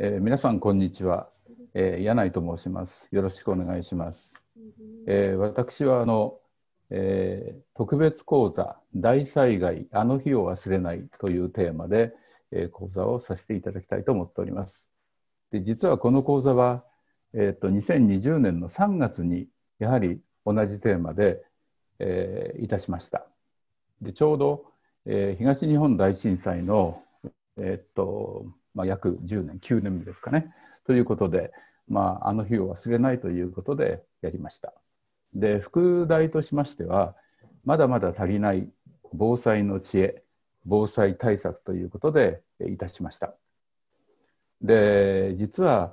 えー、皆さんこんにちは、えー、柳井と申しますよろしくお願いします、えー、私はあの、えー、特別講座大災害あの日を忘れないというテーマで、えー、講座をさせていただきたいと思っておりますで実はこの講座はえっ、と2020年の3月にやはり同じテーマで、えー、いたしましたでちょうど、えー、東日本大震災のえっ、とまあ、約10年9年目ですかねということで、まあ、あの日を忘れないということでやりましたで副題としましてはまだまだ足りない防災の知恵防災対策ということでいたしましたで実は、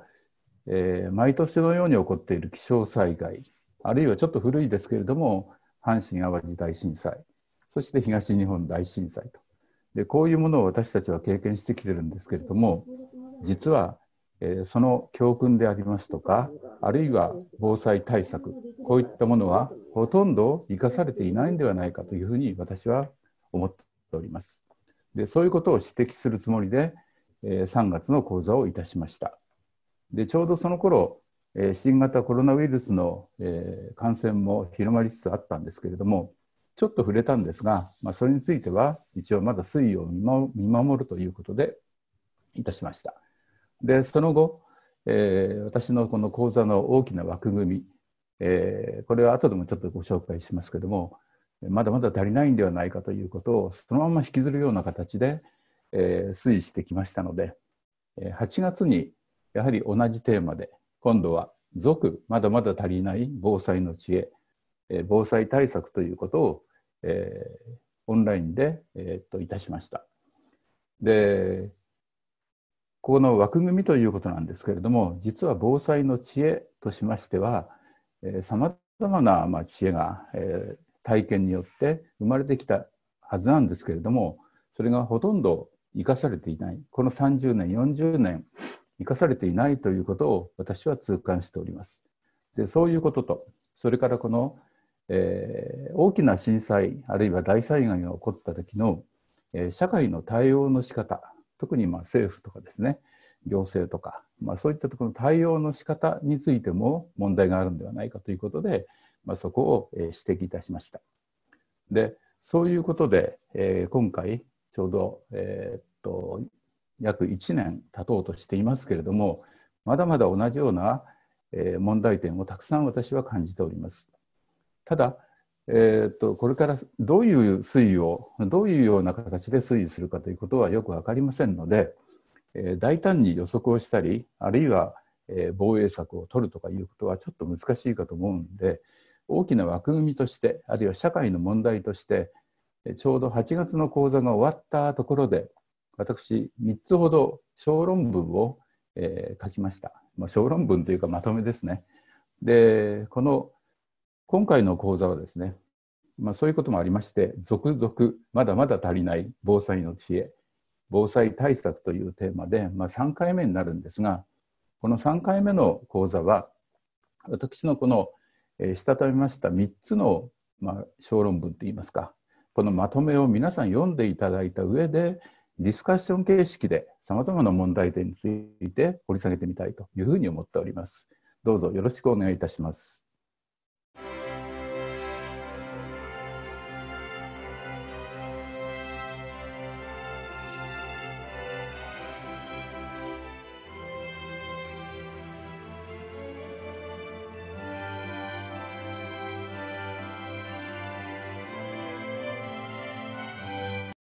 えー、毎年のように起こっている気象災害あるいはちょっと古いですけれども阪神・淡路大震災そして東日本大震災とでこういうものを私たちは経験してきてるんですけれども実は、えー、その教訓でありますとかあるいは防災対策こういったものはほとんど生かされていないんではないかというふうに私は思っております。でそういうことを指摘するつもりで、えー、3月の講座をいたしました。でちょうどその頃、え新型コロナウイルスの、え感染も広まりつつあったんですけれどもちょっと触れたんですが、まあ、それについては一応まだ推移を見守るということでいたしました。でその後、えー、私のこの講座の大きな枠組み、えー、これは後でもちょっとご紹介しますけどもまだまだ足りないんではないかということをそのまま引きずるような形で、えー、推移してきましたので8月にやはり同じテーマで今度は「続まだまだ足りない防災の知恵」防災対策ということを、えー、オンラインで、えー、といたしました。でこの枠組みということなんですけれども実は防災の知恵としましてはさまざまな、知恵が、えー、体験によって生まれてきたはずなんですけれどもそれがほとんど生かされていないこの30年40年生かされていないということを私は痛感しております。でそういうこととそれからこの、えー、大きな震災あるいは大災害が起こった時の、えー、社会の対応の仕方特にまあ政府とかですね行政とか、まあ、そういったところの対応の仕方についても問題があるんではないかということで、まあ、そこを指摘いたしました。でそういうことで、えー、今回ちょうど、えー、っと約1年経とうとしていますけれどもまだまだ同じような問題点をたくさん私は感じております。ただ、えーと、これからどういう推移をどういうような形で推移するかということはよく分かりませんので、えー、大胆に予測をしたりあるいは、えー、防衛策を取るとかいうことはちょっと難しいかと思うんで大きな枠組みとしてあるいは社会の問題としてちょうど8月の講座が終わったところで私3つほど小論文を、えー、書きました、まあ、小論文というかまとめですねでこの今回の講座はですね、まあ、そういうこともありまして、続々、まだまだ足りない防災の知恵、防災対策というテーマで、まあ、3回目になるんですが、この3回目の講座は、私のこの、えー、したためました3つの、まあ、小論文といいますか、このまとめを皆さん読んでいただいた上で、ディスカッション形式でさまざまな問題点について掘り下げてみたいというふうに思っております。どうぞよろしくお願いいたします。